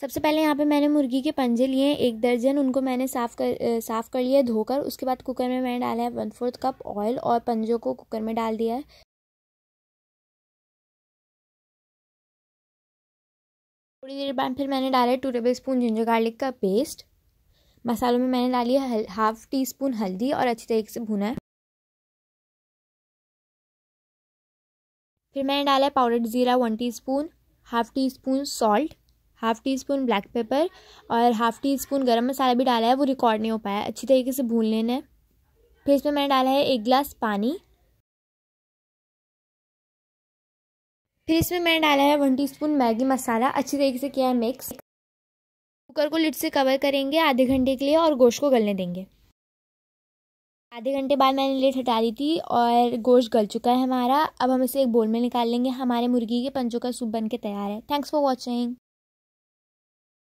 सबसे पहले यहाँ पे मैंने मुर्गी के पंजे लिए हैं एक दर्जन उनको मैंने साफ़ कर साफ़ कर लिया धोकर उसके बाद कुकर में मैंने डाला है वन फोर्थ कप ऑयल और पंजों को कुकर में डाल दिया है थोड़ी देर बाद फिर मैंने डाला है two tablespoon ginger garlic का पेस्ट मसालों में मैंने डाली है हाफ टी स्पून हल्दी और अच्छी तरीके से भुना है फिर मैंने डाला है पाउडर ज़ीरा one teaspoon half teaspoon salt half teaspoon black pepper और half teaspoon garam masala भी डाला है वो रिकॉर्ड नहीं हो पाया अच्छी तरीके से भून लेना है फिर इसमें मैंने डाला है एक गिलास पानी फिर इसमें मैंने डाला है वन टीस्पून मैगी मसाला अच्छी तरीके से किया है मिक्स कुकर को लिट से कवर करेंगे आधे घंटे के लिए और गोश्त को गलने देंगे आधे घंटे बाद मैंने लेट हटा दी थी और गोश्त गल चुका है हमारा अब हम इसे एक बोल में निकाल लेंगे हमारे मुर्गी के पंजों का सूप बन के तैयार है थैंक्स फॉर वॉचिंग